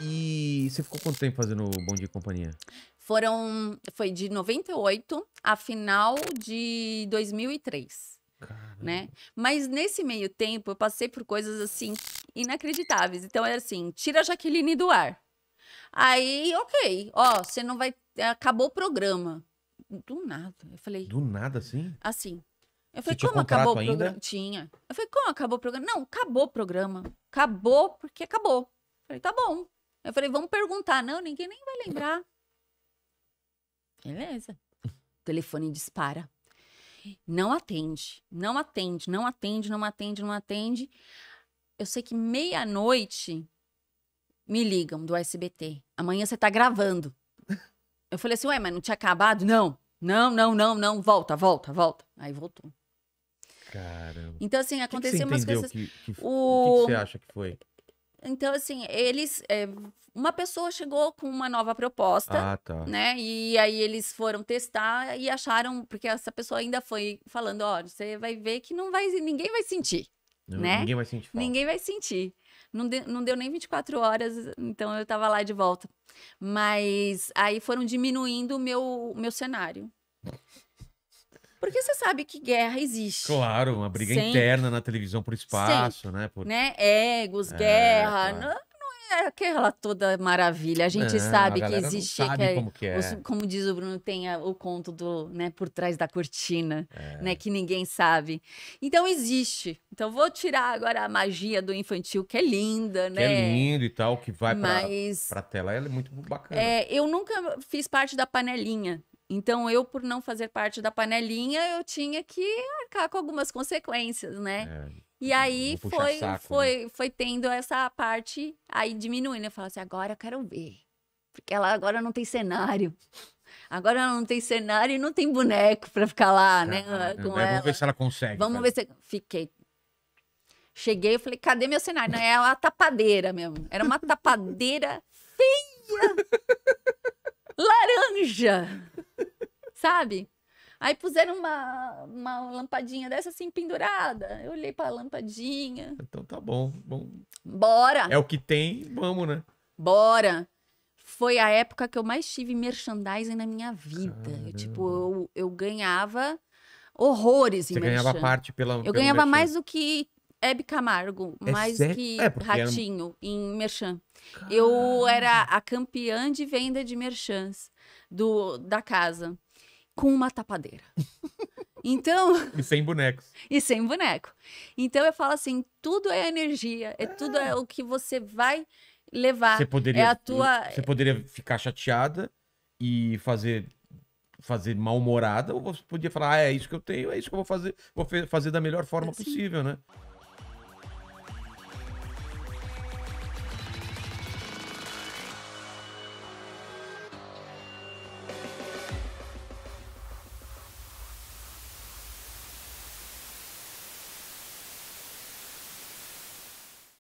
E você ficou quanto tempo fazendo Bom Dia e Companhia? Foram, foi de 98 a final de 2003. Né? Caramba. Né? Mas nesse meio tempo eu passei por coisas assim inacreditáveis. Então era é assim, tira a Jaqueline do ar. Aí, ok, ó, você não vai, acabou o programa. Do nada, eu falei. Do nada, assim? Assim. Eu falei, como acabou ainda? o programa? Tinha. Eu falei, como acabou o programa? Não, acabou o programa. Acabou porque acabou. Eu falei, tá bom. Eu falei, vamos perguntar. Não, ninguém nem vai lembrar. Beleza. O telefone dispara. Não atende, não atende, não atende, não atende, não atende. Eu sei que meia-noite me ligam do SBT. Amanhã você tá gravando. Eu falei assim, ué, mas não tinha acabado? Não, não, não, não, não. Volta, volta, volta. Aí voltou. Caramba. Então, assim, aconteceu que que umas coisas. Que, que, o... que você acha que foi? Então, assim, eles. É, uma pessoa chegou com uma nova proposta, ah, tá. né? E aí eles foram testar e acharam, porque essa pessoa ainda foi falando, ó, você vai ver que não vai, ninguém vai sentir. Não, né? Ninguém vai sentir. Falta. Ninguém vai sentir. Não, de, não deu nem 24 horas, então eu tava lá de volta. Mas aí foram diminuindo o meu, meu cenário. Porque você sabe que guerra existe. Claro, uma briga Sempre. interna na televisão por espaço, Sempre. né? Por... né? Egos, é, guerra. Claro. Não, não, é aquela toda maravilha. A gente não, sabe a que existe. Sabe que é, como, que é. Os, como diz o Bruno, tem a, o conto do, né, por trás da cortina, é. né? Que ninguém sabe. Então existe. Então vou tirar agora a magia do infantil, que é linda, né? Que é né? lindo e tal, que vai Mas... pra, pra tela. Ela é muito bacana. É, eu nunca fiz parte da panelinha. Então, eu, por não fazer parte da panelinha, eu tinha que arcar com algumas consequências, né? É, e é, aí foi, saco, né? foi, né? foi tendo essa parte aí diminuindo. Eu falo assim, agora eu quero ver. Porque ela agora não tem cenário. Agora ela não tem cenário e não tem boneco para ficar lá, né? com é, Vamos ela. ver se ela consegue. Vamos ver se. Fiquei Cheguei e falei, cadê meu cenário? Não, é uma tapadeira mesmo. Era uma tapadeira feia. Laranja sabe? Aí puseram uma, uma lampadinha dessa assim pendurada. Eu olhei pra lampadinha. Então tá bom. bom. Bora! É o que tem, vamos, né? Bora! Foi a época que eu mais tive merchandising na minha vida. Eu, tipo, eu, eu ganhava horrores Você em Você ganhava parte pela. Eu ganhava merchan. mais do que Hebe Camargo, é mais do que é, Ratinho, em Merchan. Caramba. Eu era a campeã de venda de merchans do, da casa com uma tapadeira. Então. e sem bonecos. E sem boneco. Então eu falo assim: tudo é energia, é, é. tudo é o que você vai levar. Você poderia, é a tua... você poderia ficar chateada e fazer fazer mal-humorada, ou você podia falar: ah, é isso que eu tenho, é isso que eu vou fazer, vou fazer da melhor forma assim. possível, né?